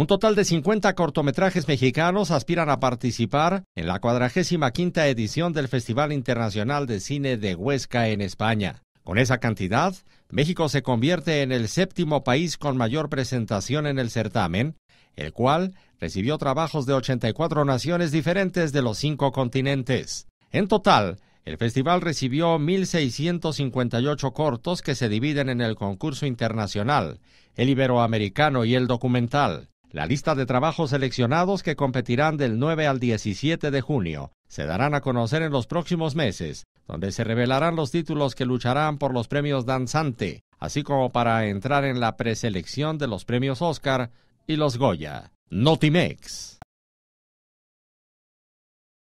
Un total de 50 cortometrajes mexicanos aspiran a participar en la 45 edición del Festival Internacional de Cine de Huesca en España. Con esa cantidad, México se convierte en el séptimo país con mayor presentación en el certamen, el cual recibió trabajos de 84 naciones diferentes de los cinco continentes. En total, el festival recibió 1.658 cortos que se dividen en el concurso internacional, el iberoamericano y el documental. La lista de trabajos seleccionados que competirán del 9 al 17 de junio se darán a conocer en los próximos meses, donde se revelarán los títulos que lucharán por los premios Danzante, así como para entrar en la preselección de los premios Oscar y los Goya. Notimex.